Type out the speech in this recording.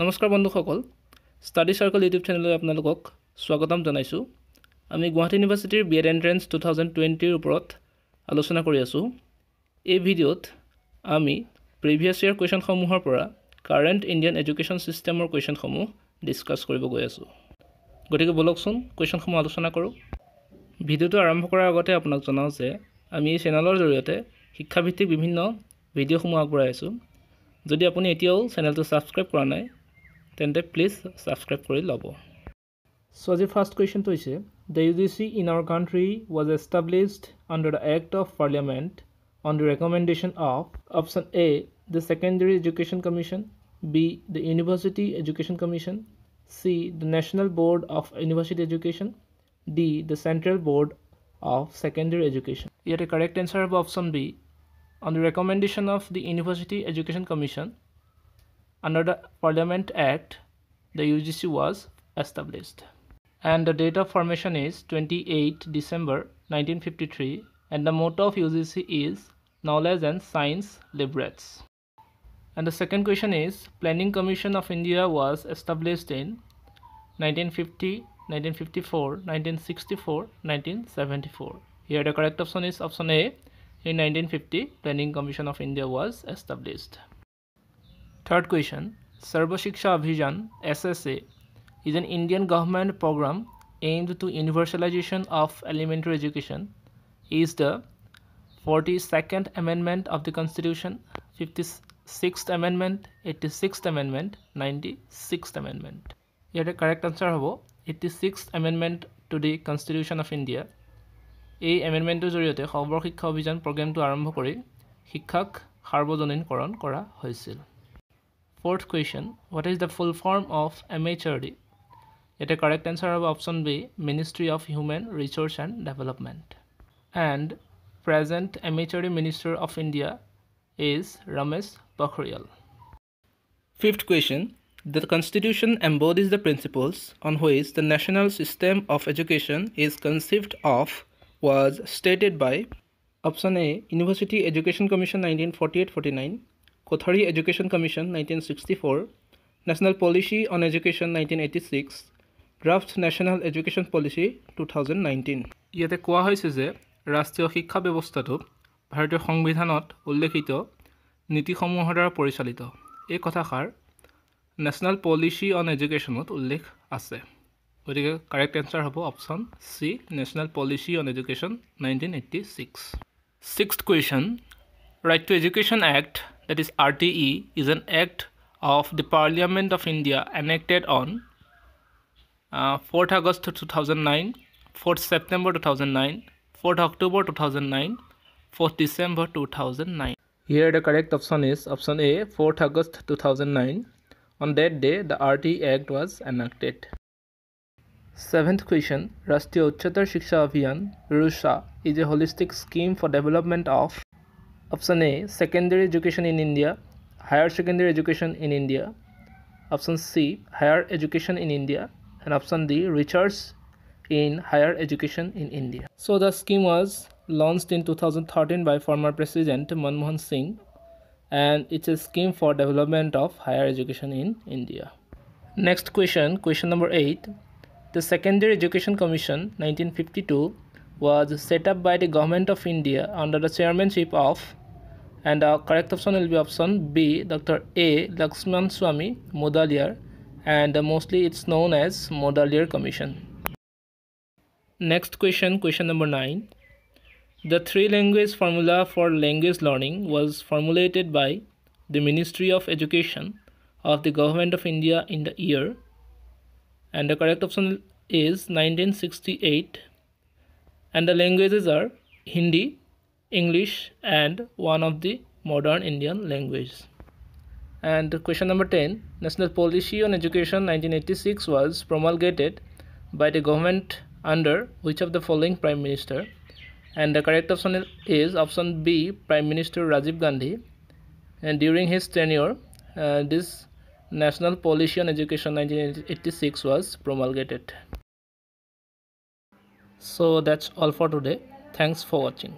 নমস্কাৰ বন্ধুসকল study circle YouTube চেনেললৈ আপোনালোকক স্বাগতম জনাইছোঁ আমি গুৱাহাটী ইউনিভাৰ্চিটিৰ B Ed entrance two thousand টুৱেণ্টিৰ ওপৰত আলোচনা কৰি আছোঁ এই ভিডিঅ'ত আমি প্ৰিভিয়াছ ইয়েৰ কুৱেশ্যনসমূহৰ পৰা কাৰেণ্ট ইণ্ডিয়ান এডুকেশ্যন ছিষ্টেমৰ কুৱেশ্যনসমূহ ডিছকাছ কৰিব গৈ আছোঁ গতিকে বলকচোন কুৱেশ্যনসমূহ আলোচনা কৰোঁ ভিডিঅ'টো আৰম্ভ কৰাৰ আগতে আপোনাক জনাওঁ যে আমি এই চেনেলৰ জৰিয়তে শিক্ষাভিত্তিক বিভিন্ন ভিডিঅ'সমূহ আগবঢ়াই আগবঢ়াইছোঁ যদি আপুনি এতিয়াও চেনেলটো ছাবস্ক্ৰাইব কৰা নাই তেন্তে প্লিজ সাবস্ক্রাইব কৰি ল'ব চ' আজি ফাৰ্ষ্ট কুৱেশ্যনটো হৈছে the U G C in our country was established under the act of parliament on the recommendation of option A the secondary education commission B the university education commission C the national board of university education D the central board of secondary education ইয়াতে correct answer হ'ব option B on the recommendation of the university education commission Under the Parliament Act, the UGC was established. And the date of formation is 28 December 1953 and the motto of UGC is Knowledge and Science Liberates. And the second question is Planning Commission of India was established in 1950, 1954, 1964, 1974. Here the correct option is option A. In 1950, Planning Commission of India was established. Third question, Sarva Shiksha Abhijan, SSA, is an Indian government program aimed to universalization of elementary education. Is the 42nd Amendment of the Constitution, 56th Amendment, 86th Amendment, 96th Amendment? Here the correct answer is 86th Amendment to the Constitution of India. এই এমেণ্ডমেণ্টৰ জৰিয়তে সৰ্বশিক্ষা অভিযান প্ৰগ্ৰেমটো আৰম্ভ কৰি শিক্ষাক সাৰ্বজনীনকৰণ কৰা হৈছিল Fourth question, what is the full form of MHRD? Get a correct answer of option B, Ministry of Human Resource and Development. And present MHRD Minister of India is Ramesh Pokhrial. Fifth question, the Constitution embodies the principles on which the national system of education is conceived of was stated by option A, University Education Commission 1948-49, Kothari Education Commission 1964, National Policy on Education 1986, Draft National Education Policy 2019. ইয়াতে কোৱা হৈছে যে ৰাষ্ট্ৰীয় শিক্ষা ব্যৱস্থাটো ভাৰতীয় সংবিধানত উল্লেখিত নীতিসমূহৰ দ্বাৰা পৰিচালিত এই কথাষাৰ নেশ্যনেল পলিচি অন এডুকেশ্যনত উল্লেখ আছে গতিকে কাৰেক্ট এনচাৰ হ'ব option C national policy on education nineteen eighty six six question right to education act that is RTE is an act of the Parliament of India enacted on uh, 4th August 2009, 4th September 2009, 4th October 2009, 4th December 2009. Here the correct option is option A 4th August 2009. On that day the RTE Act was enacted. Seventh question Rashtriya Uchatar Shiksha Abhiyan Rusha is a holistic scheme for development of Option A Secondary Education in India, Higher Secondary Education in India. Option C Higher Education in India. And option D Research in Higher Education in India. So the scheme was launched in 2013 by former President Manmohan Singh and it's a scheme for development of higher education in India. Next question, question number 8. The Secondary Education Commission 1952 was set up by the Government of India under the chairmanship of and the uh, correct option will be option B Dr. A Lakshman Swami Modaliar and uh, mostly it's known as Modaliar Commission. Next question question number 9 The three language formula for language learning was formulated by the Ministry of Education of the Government of India in the year and the correct option is 1968 and the languages are Hindi English and one of the modern Indian languages. And question number 10 National Policy on Education 1986 was promulgated by the government under which of the following Prime Minister? And the correct option is option B Prime Minister Rajiv Gandhi. And during his tenure, uh, this National Policy on Education 1986 was promulgated. So that's all for today. Thanks for watching.